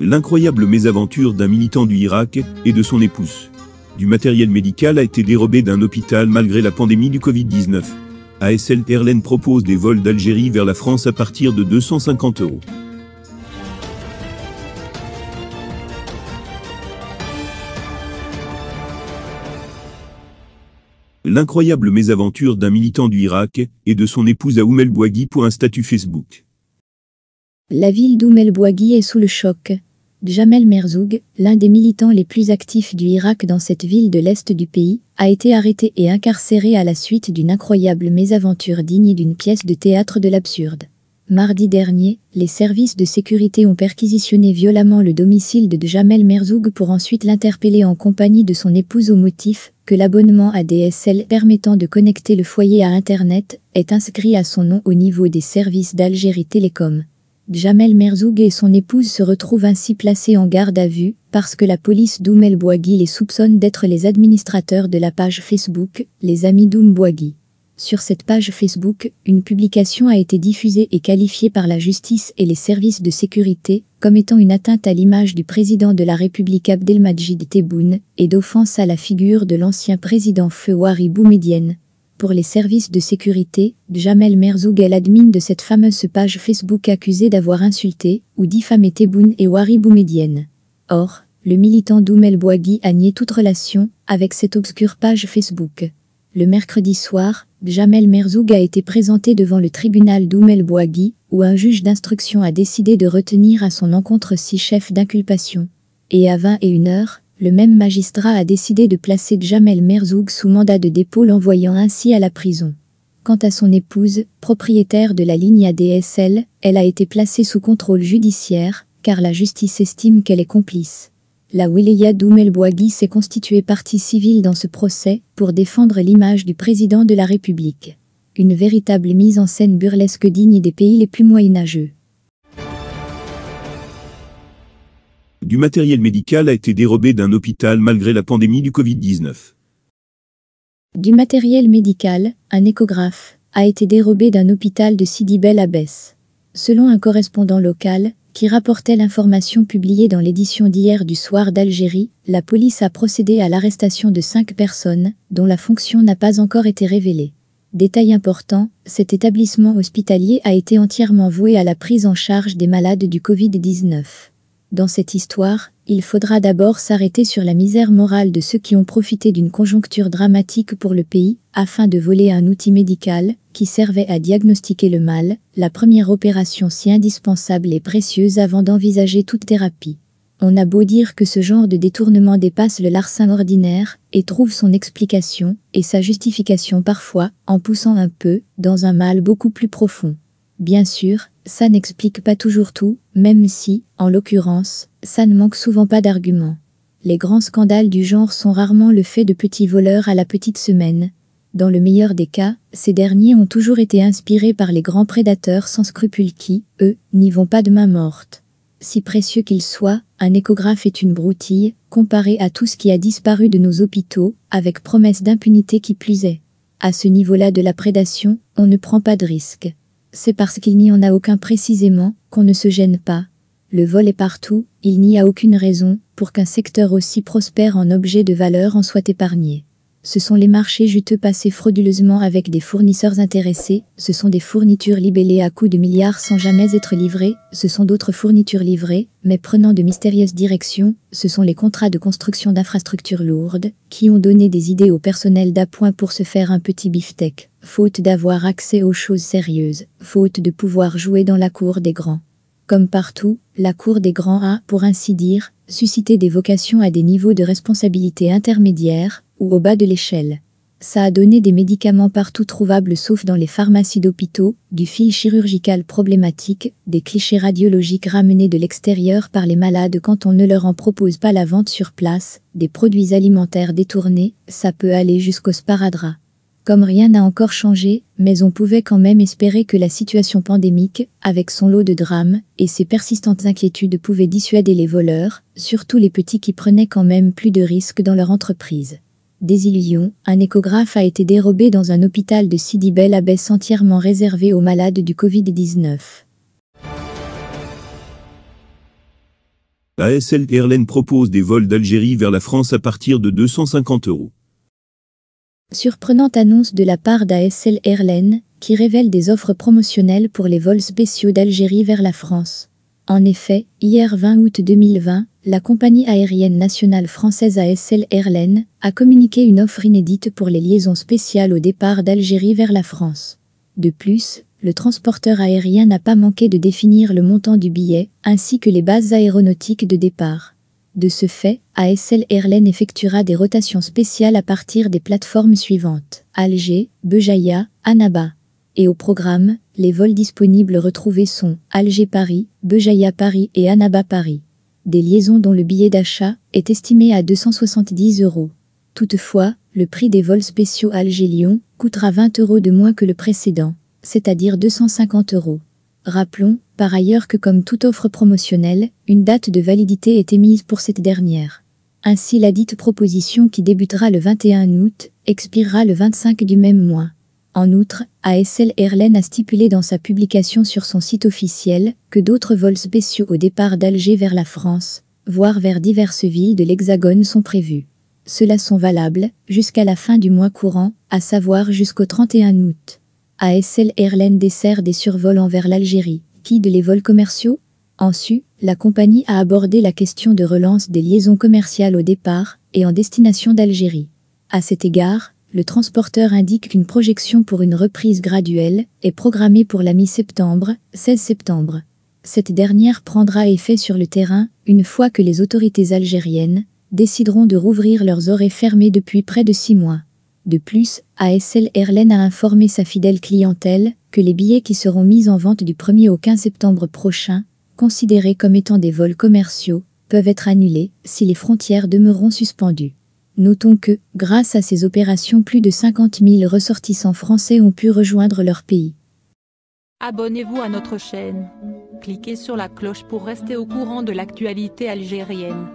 L'incroyable mésaventure d'un militant du Irak et de son épouse. Du matériel médical a été dérobé d'un hôpital malgré la pandémie du Covid-19. ASL Erlen propose des vols d'Algérie vers la France à partir de 250 euros. L'incroyable mésaventure d'un militant du Irak et de son épouse à Oumel Bouaghi pour un statut Facebook. La ville d'Oumel Bouaghi est sous le choc. Djamel Merzoug, l'un des militants les plus actifs du Irak dans cette ville de l'Est du pays, a été arrêté et incarcéré à la suite d'une incroyable mésaventure digne d'une pièce de théâtre de l'absurde. Mardi dernier, les services de sécurité ont perquisitionné violemment le domicile de Djamel Merzoug pour ensuite l'interpeller en compagnie de son épouse au motif que l'abonnement à DSL permettant de connecter le foyer à Internet est inscrit à son nom au niveau des services d'Algérie Télécom. Jamel Merzoug et son épouse se retrouvent ainsi placés en garde à vue parce que la police d'Oumel Bouagui les soupçonne d'être les administrateurs de la page Facebook Les Amis d'Oum Bouagui. Sur cette page Facebook, une publication a été diffusée et qualifiée par la justice et les services de sécurité comme étant une atteinte à l'image du président de la République Abdelmajid Tebboune et d'offense à la figure de l'ancien président Feu Wari Boumedienne, pour les services de sécurité, djamel Merzoug est l'admin de cette fameuse page Facebook accusée d'avoir insulté ou diffamé Tebboune et Wari Boumedienne. Or, le militant Doumel Bouagui a nié toute relation avec cette obscure page Facebook. Le mercredi soir, Djamel Merzoug a été présenté devant le tribunal d'Oumel Bouagui, où un juge d'instruction a décidé de retenir à son encontre six chefs d'inculpation. Et à 21 h le même magistrat a décidé de placer Jamel Merzoug sous mandat de dépôt l'envoyant ainsi à la prison. Quant à son épouse, propriétaire de la ligne ADSL, elle a été placée sous contrôle judiciaire, car la justice estime qu'elle est complice. La Wilaya Bouagui s'est constituée partie civile dans ce procès pour défendre l'image du président de la République. Une véritable mise en scène burlesque digne des pays les plus moyenâgeux. du matériel médical a été dérobé d'un hôpital malgré la pandémie du Covid-19. Du matériel médical, un échographe, a été dérobé d'un hôpital de Sidi Bel Abbès. Selon un correspondant local, qui rapportait l'information publiée dans l'édition d'hier du soir d'Algérie, la police a procédé à l'arrestation de cinq personnes, dont la fonction n'a pas encore été révélée. Détail important, cet établissement hospitalier a été entièrement voué à la prise en charge des malades du Covid-19. Dans cette histoire, il faudra d'abord s'arrêter sur la misère morale de ceux qui ont profité d'une conjoncture dramatique pour le pays, afin de voler un outil médical, qui servait à diagnostiquer le mal, la première opération si indispensable et précieuse avant d'envisager toute thérapie. On a beau dire que ce genre de détournement dépasse le larcin ordinaire, et trouve son explication, et sa justification parfois, en poussant un peu, dans un mal beaucoup plus profond. Bien sûr, ça n'explique pas toujours tout, même si, en l'occurrence, ça ne manque souvent pas d'arguments. Les grands scandales du genre sont rarement le fait de petits voleurs à la petite semaine. Dans le meilleur des cas, ces derniers ont toujours été inspirés par les grands prédateurs sans scrupules qui, eux, n'y vont pas de main morte. Si précieux qu'il soit, un échographe est une broutille, comparé à tout ce qui a disparu de nos hôpitaux, avec promesse d'impunité qui est. À ce niveau-là de la prédation, on ne prend pas de risques c'est parce qu'il n'y en a aucun précisément qu'on ne se gêne pas. Le vol est partout, il n'y a aucune raison pour qu'un secteur aussi prospère en objets de valeur en soit épargné ce sont les marchés juteux passés frauduleusement avec des fournisseurs intéressés, ce sont des fournitures libellées à coups de milliards sans jamais être livrées, ce sont d'autres fournitures livrées, mais prenant de mystérieuses directions, ce sont les contrats de construction d'infrastructures lourdes, qui ont donné des idées au personnel d'appoint pour se faire un petit biftec, faute d'avoir accès aux choses sérieuses, faute de pouvoir jouer dans la cour des grands. Comme partout, la cour des grands a, pour ainsi dire, suscité des vocations à des niveaux de responsabilité intermédiaires, au bas de l'échelle. Ça a donné des médicaments partout trouvables sauf dans les pharmacies d'hôpitaux, du fil chirurgical problématique, des clichés radiologiques ramenés de l'extérieur par les malades quand on ne leur en propose pas la vente sur place, des produits alimentaires détournés, ça peut aller jusqu'au sparadrap. Comme rien n'a encore changé, mais on pouvait quand même espérer que la situation pandémique, avec son lot de drames et ses persistantes inquiétudes, pouvait dissuader les voleurs, surtout les petits qui prenaient quand même plus de risques dans leur entreprise désillusion, un échographe a été dérobé dans un hôpital de Sidi Bel Abbès entièrement réservé aux malades du Covid-19. ASL Erlen propose des vols d'Algérie vers la France à partir de 250 euros. Surprenante annonce de la part d'ASL Erlen, qui révèle des offres promotionnelles pour les vols spéciaux d'Algérie vers la France. En effet, hier 20 août 2020, la compagnie aérienne nationale française ASL Airlines a communiqué une offre inédite pour les liaisons spéciales au départ d'Algérie vers la France. De plus, le transporteur aérien n'a pas manqué de définir le montant du billet, ainsi que les bases aéronautiques de départ. De ce fait, ASL Airlines effectuera des rotations spéciales à partir des plateformes suivantes Alger, Bejaïa, Annaba et au programme, les vols disponibles retrouvés sont Alger-Paris, Bejaïa-Paris et Annaba-Paris. Des liaisons dont le billet d'achat est estimé à 270 euros. Toutefois, le prix des vols spéciaux Alger-Lyon coûtera 20 euros de moins que le précédent, c'est-à-dire 250 euros. Rappelons, par ailleurs que comme toute offre promotionnelle, une date de validité est émise pour cette dernière. Ainsi la dite proposition qui débutera le 21 août expirera le 25 du même mois. En outre, ASL Airlines a stipulé dans sa publication sur son site officiel que d'autres vols spéciaux au départ d'Alger vers la France, voire vers diverses villes de l'Hexagone sont prévus. Ceux-là sont valables jusqu'à la fin du mois courant, à savoir jusqu'au 31 août. ASL Airlines dessert des survols envers l'Algérie, qui de les vols commerciaux. Ensuite, la compagnie a abordé la question de relance des liaisons commerciales au départ et en destination d'Algérie. À cet égard, le transporteur indique qu'une projection pour une reprise graduelle est programmée pour la mi-septembre, 16 septembre. Cette dernière prendra effet sur le terrain une fois que les autorités algériennes décideront de rouvrir leurs oreilles fermées depuis près de six mois. De plus, ASL Airlines a informé sa fidèle clientèle que les billets qui seront mis en vente du 1er au 15 septembre prochain, considérés comme étant des vols commerciaux, peuvent être annulés si les frontières demeureront suspendues. Notons que, grâce à ces opérations, plus de 50 000 ressortissants français ont pu rejoindre leur pays. Abonnez-vous à notre chaîne. Cliquez sur la cloche pour rester au courant de l'actualité algérienne.